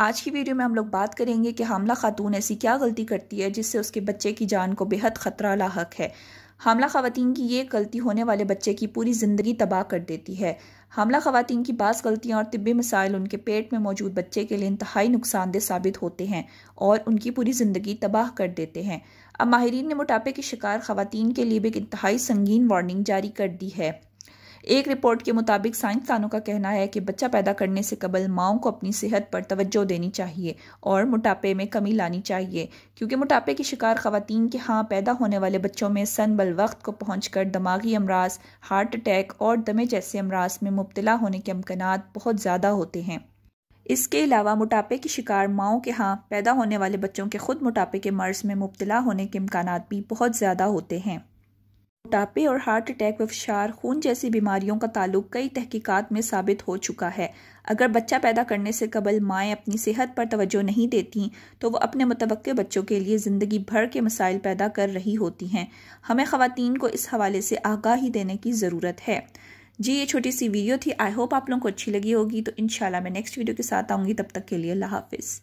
आज की वीडियो में हम लोग बात करेंगे कि हामला खातून ऐसी क्या गलती करती है जिससे उसके बच्चे की जान को बेहद ख़तरा लाक है हामला खातन की ये गलती होने वाले बच्चे की पूरी ज़िंदगी तबाह कर देती है हामला खातन की बास गलतियाँ और तिबी मसाइल उनके पेट में मौजूद बच्चे के लिए इंतहाई नुकसानदेह साबित होते हैं और उनकी पूरी ज़िंदगी तबाह कर देते हैं अब माहरीन ने मोटापे के शिकार खातन के लिए भी एक इंतहाई संगीन वार्निंग जारी कर दी है एक रिपोर्ट के मुताबिक साइंसदानों का कहना है कि बच्चा पैदा करने से कबल माओ को अपनी सेहत पर तवज्जो देनी चाहिए और मोटापे में कमी लानी चाहिए क्योंकि मोटापे की शिकार खातन के हाँ पैदा होने वाले बच्चों में सन बल वक्त को पहुँच कर दिमागी अमराज हार्ट अटैक और दमे जैसे अमराज में मुबतला होने के अमकान बहुत ज़्यादा होते हैं इसके अलावा मोटापे की शिकार माओ के यहाँ पैदा होने वाले बच्चों के खुद मोटापे के मर्ज में मुबतला होने के इम्कान भी बहुत ज़्यादा होते हैं मोटापे और हार्ट अटैक व फार खून जैसी बीमारियों का ताल्लुक कई तहकीकात में साबित हो चुका है अगर बच्चा पैदा करने से कबल माएँ अपनी सेहत पर तोज्जो नहीं देती तो वह अपने मुतव बच्चों के लिए ज़िंदगी भर के मसाइल पैदा कर रही होती हैं हमें खुतिन को इस हवाले से आगाही देने की ज़रूरत है जी ये छोटी सी वीडियो थी आई होप आप लोगों को अच्छी लगी होगी तो इन मैं नेक्स्ट वीडियो के साथ आऊँगी तब तक के लिए अल्लाह हाफिज़